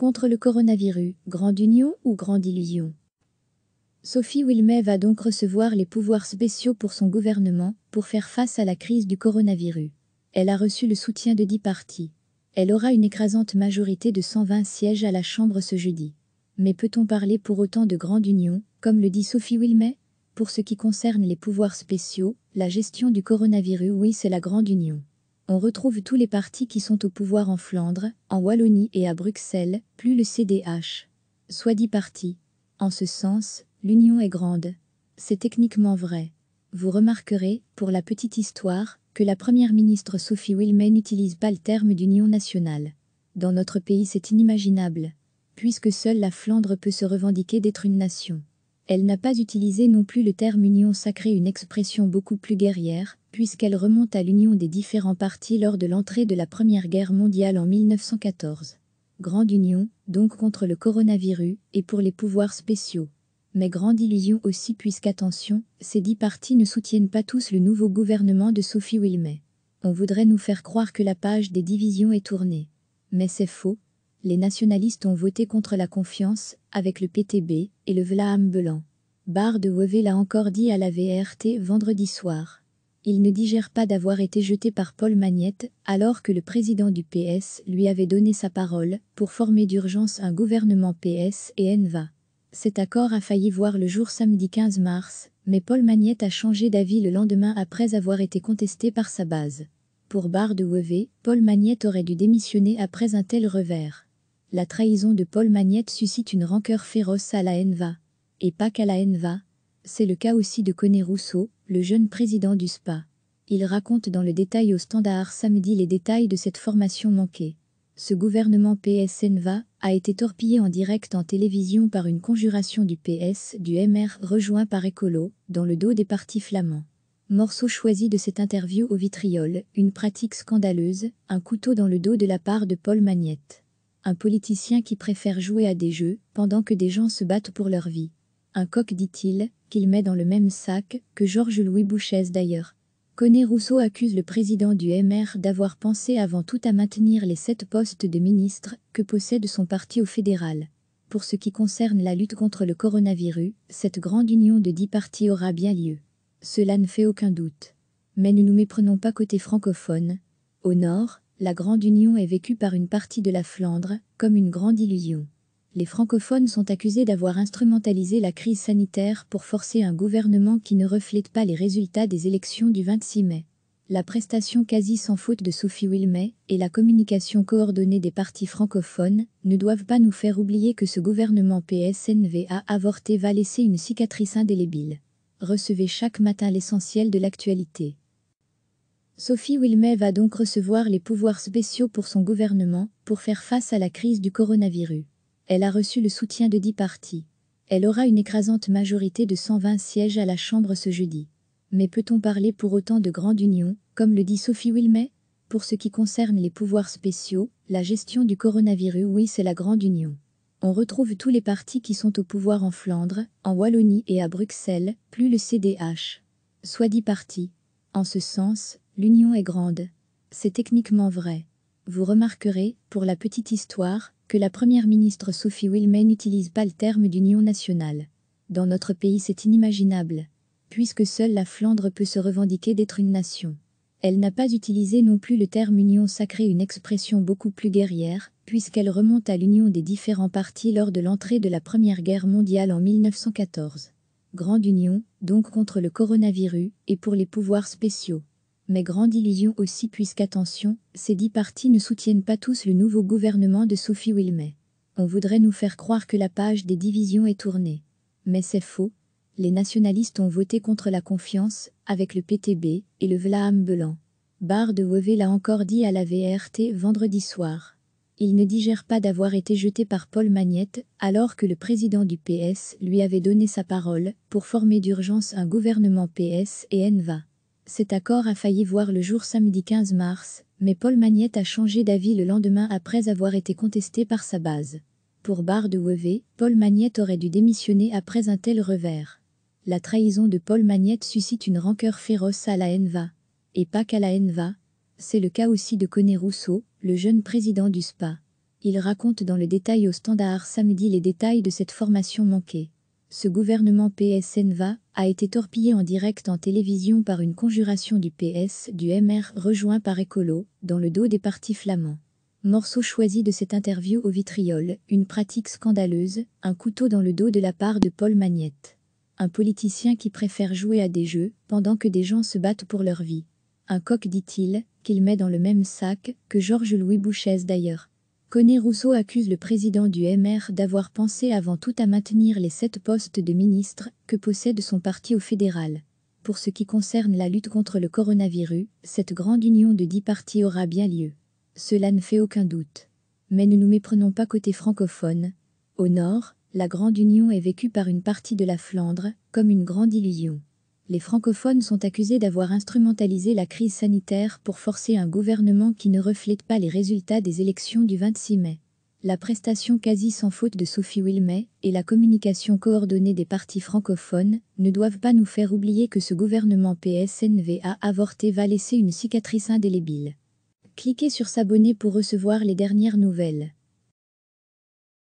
contre le coronavirus, grande union ou grande illusion Sophie Wilmay va donc recevoir les pouvoirs spéciaux pour son gouvernement pour faire face à la crise du coronavirus. Elle a reçu le soutien de dix partis. Elle aura une écrasante majorité de 120 sièges à la Chambre ce jeudi. Mais peut-on parler pour autant de grande union, comme le dit Sophie Wilmay Pour ce qui concerne les pouvoirs spéciaux, la gestion du coronavirus, oui, c'est la grande union on retrouve tous les partis qui sont au pouvoir en Flandre, en Wallonie et à Bruxelles, plus le CDH. Soit dit parti. En ce sens, l'union est grande. C'est techniquement vrai. Vous remarquerez, pour la petite histoire, que la première ministre Sophie Wilmay n'utilise pas le terme d'union nationale. Dans notre pays, c'est inimaginable, puisque seule la Flandre peut se revendiquer d'être une nation. Elle n'a pas utilisé non plus le terme union sacrée, une expression beaucoup plus guerrière, puisqu'elle remonte à l'union des différents partis lors de l'entrée de la Première Guerre mondiale en 1914. Grande union, donc contre le coronavirus, et pour les pouvoirs spéciaux. Mais grande illusion aussi puisqu'attention, ces dix partis ne soutiennent pas tous le nouveau gouvernement de Sophie Wilmet. On voudrait nous faire croire que la page des divisions est tournée. Mais c'est faux, les nationalistes ont voté contre la confiance, avec le PTB et le Vlaam Belan. Barre de Wewe l'a encore dit à la VRT vendredi soir. Il ne digère pas d'avoir été jeté par Paul Magnette, alors que le président du PS lui avait donné sa parole pour former d'urgence un gouvernement PS et NVA. Cet accord a failli voir le jour samedi 15 mars, mais Paul Magnette a changé d'avis le lendemain après avoir été contesté par sa base. Pour Barre de Wewe, Paul Magnette aurait dû démissionner après un tel revers la trahison de Paul Magnette suscite une rancœur féroce à la Enva. Et pas qu'à la Enva. C'est le cas aussi de Coné Rousseau, le jeune président du SPA. Il raconte dans le détail au Standard samedi les détails de cette formation manquée. Ce gouvernement ps PSNVA a été torpillé en direct en télévision par une conjuration du PS, du MR, rejoint par Ecolo, dans le dos des partis flamands. Morceau choisi de cette interview au vitriol, une pratique scandaleuse, un couteau dans le dos de la part de Paul Magnette un politicien qui préfère jouer à des jeux pendant que des gens se battent pour leur vie. Un coq, dit-il, qu'il met dans le même sac que Georges-Louis Bouchès d'ailleurs. Coné Rousseau accuse le président du MR d'avoir pensé avant tout à maintenir les sept postes de ministre que possède son parti au fédéral. Pour ce qui concerne la lutte contre le coronavirus, cette grande union de dix partis aura bien lieu. Cela ne fait aucun doute. Mais ne nous méprenons pas côté francophone. Au nord, la Grande Union est vécue par une partie de la Flandre comme une grande illusion. Les francophones sont accusés d'avoir instrumentalisé la crise sanitaire pour forcer un gouvernement qui ne reflète pas les résultats des élections du 26 mai. La prestation quasi sans faute de Sophie Wilmet et la communication coordonnée des partis francophones ne doivent pas nous faire oublier que ce gouvernement a avorté va laisser une cicatrice indélébile. Recevez chaque matin l'essentiel de l'actualité. Sophie Wilmay va donc recevoir les pouvoirs spéciaux pour son gouvernement pour faire face à la crise du coronavirus. Elle a reçu le soutien de dix partis. Elle aura une écrasante majorité de 120 sièges à la Chambre ce jeudi. Mais peut-on parler pour autant de grande union, comme le dit Sophie Wilmay Pour ce qui concerne les pouvoirs spéciaux, la gestion du coronavirus, oui, c'est la grande union. On retrouve tous les partis qui sont au pouvoir en Flandre, en Wallonie et à Bruxelles, plus le CDH. Soit dit partis. En ce sens, L'union est grande. C'est techniquement vrai. Vous remarquerez, pour la petite histoire, que la première ministre Sophie Wilmay n'utilise pas le terme d'union nationale. Dans notre pays, c'est inimaginable, puisque seule la Flandre peut se revendiquer d'être une nation. Elle n'a pas utilisé non plus le terme union sacrée, une expression beaucoup plus guerrière, puisqu'elle remonte à l'union des différents partis lors de l'entrée de la Première Guerre mondiale en 1914. Grande union, donc contre le coronavirus, et pour les pouvoirs spéciaux mais grande illusion aussi puisqu'attention, ces dix partis ne soutiennent pas tous le nouveau gouvernement de Sophie Wilmet. On voudrait nous faire croire que la page des divisions est tournée. Mais c'est faux, les nationalistes ont voté contre la confiance, avec le PTB et le Vlaam Belan. Bar de Wever l'a encore dit à la VRT vendredi soir. Il ne digère pas d'avoir été jeté par Paul Magnette, alors que le président du PS lui avait donné sa parole pour former d'urgence un gouvernement PS et NVA. Cet accord a failli voir le jour samedi 15 mars, mais Paul Magnette a changé d'avis le lendemain après avoir été contesté par sa base. Pour Barre de Wevey, Paul Magnette aurait dû démissionner après un tel revers. La trahison de Paul Magnette suscite une rancœur féroce à la Enva. Et pas qu'à la Enva. C'est le cas aussi de Coné Rousseau, le jeune président du SPA. Il raconte dans le détail au standard samedi les détails de cette formation manquée ce gouvernement va a été torpillé en direct en télévision par une conjuration du PS du MR rejoint par Écolo dans le dos des partis flamands. Morceau choisi de cette interview au vitriol, une pratique scandaleuse, un couteau dans le dos de la part de Paul Magnette. Un politicien qui préfère jouer à des jeux pendant que des gens se battent pour leur vie. Un coq dit-il, qu'il met dans le même sac que Georges-Louis Bouchèze d'ailleurs. Coné Rousseau accuse le président du MR d'avoir pensé avant tout à maintenir les sept postes de ministre que possède son parti au fédéral. Pour ce qui concerne la lutte contre le coronavirus, cette grande union de dix partis aura bien lieu. Cela ne fait aucun doute. Mais ne nous méprenons pas côté francophone. Au nord, la grande union est vécue par une partie de la Flandre comme une grande illusion les francophones sont accusés d'avoir instrumentalisé la crise sanitaire pour forcer un gouvernement qui ne reflète pas les résultats des élections du 26 mai. La prestation quasi sans faute de Sophie Wilmet et la communication coordonnée des partis francophones ne doivent pas nous faire oublier que ce gouvernement PSNV a avorté va laisser une cicatrice indélébile. Cliquez sur s'abonner pour recevoir les dernières nouvelles.